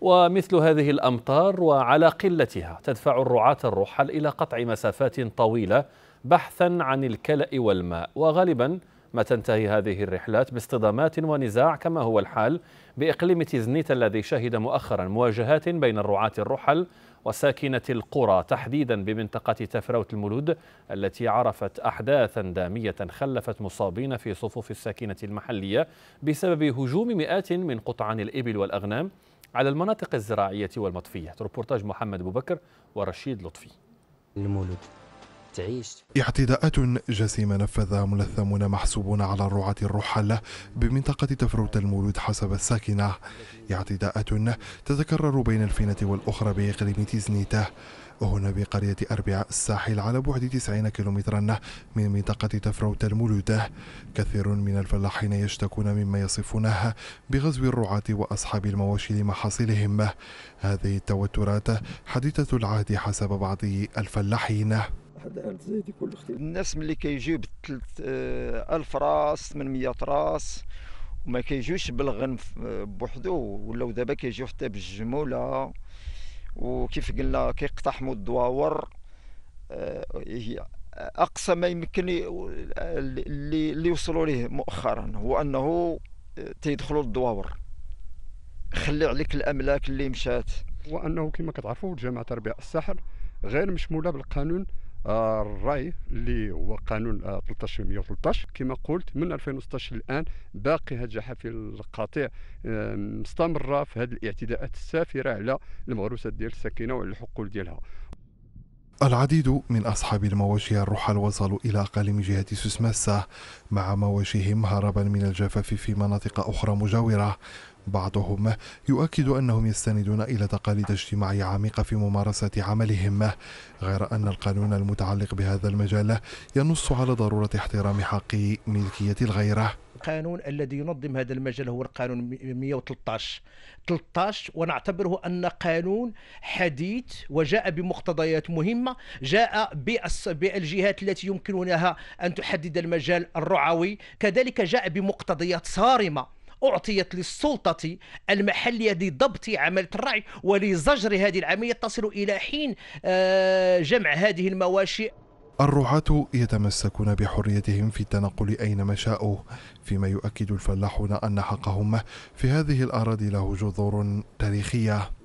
ومثل هذه الأمطار وعلى قلتها تدفع الرعاة الرحل إلى قطع مسافات طويلة بحثا عن الكلأ والماء وغالبا ما تنتهي هذه الرحلات باصطدامات ونزاع كما هو الحال بإقليم تيزنيت الذي شهد مؤخرا مواجهات بين الرعاة الرحل وساكنة القرى تحديدا بمنطقة تفروت المولود التي عرفت أحداثا دامية خلفت مصابين في صفوف الساكنة المحلية بسبب هجوم مئات من قطعان الإبل والأغنام على المناطق الزراعية والمطفية ربورتاج محمد أبو بكر ورشيد لطفي المولود تعيش اعتداءات جسيمة نفذها ملثمون محسوبون على الرعاة الرحالة بمنطقة تفروت المولود حسب الساكنة اعتداءات تتكرر بين الفينة والأخرى بإقليم تيزنيتا هنا بقرية أربعاء الساحل على بعد 90 كيلومترا من منطقة تفروت المولودة كثير من الفلاحين يشتكون مما يصفونها بغزو الرعاة وأصحاب المواشي لمحاصيلهم هذه التوترات حديثة العهد حسب بعض الفلاحين لحد كل اختلاف الناس ملي كيجيو ب 3000 آه، راس 800 راس وما كيجيوش بالغنم آه، بوحدو ولاو دابا كيجيو حتى بالجموله وكيف قلنا كيقتحموا الدواور آه، هي اقصى ما يمكن اللي اللي وصلوا ليه مؤخرا هو انه تيدخلوا الدواور خلي عليك الاملاك اللي مشات وانه كما كتعرفوا جامعه ربيع الساحل غير مشموله بالقانون الراي اللي هو قانون 1313 كما قلت من 2016 الان باقي هذا الجحافل القاطع مستمره في هذه الاعتداءات السافره على الموروثات ديال الساكنه وعلى الحقول ديالها العديد من أصحاب المواشي الرحل وصلوا إلى أقاليم جهة سوسماسة مع مواشيهم هربا من الجفاف في مناطق أخرى مجاورة بعضهم يؤكد أنهم يستندون إلى تقاليد اجتماعية عميقة في ممارسة عملهم غير أن القانون المتعلق بهذا المجال ينص على ضرورة احترام حق ملكية الغيرة القانون الذي ينظم هذا المجال هو القانون 113 13 ونعتبره أن قانون حديث وجاء بمقتضيات مهمة جاء بالجهات التي يمكنها أن تحدد المجال الرعوي كذلك جاء بمقتضيات صارمة أعطيت للسلطة المحلية لضبط عملية الرعي ولزجر هذه العملية تصل إلى حين آه، جمع هذه المواشي الرعاة يتمسكون بحريتهم في التنقل أينما شاءوا فيما يؤكد الفلاحون أن حقهم في هذه الأراضي له جذور تاريخية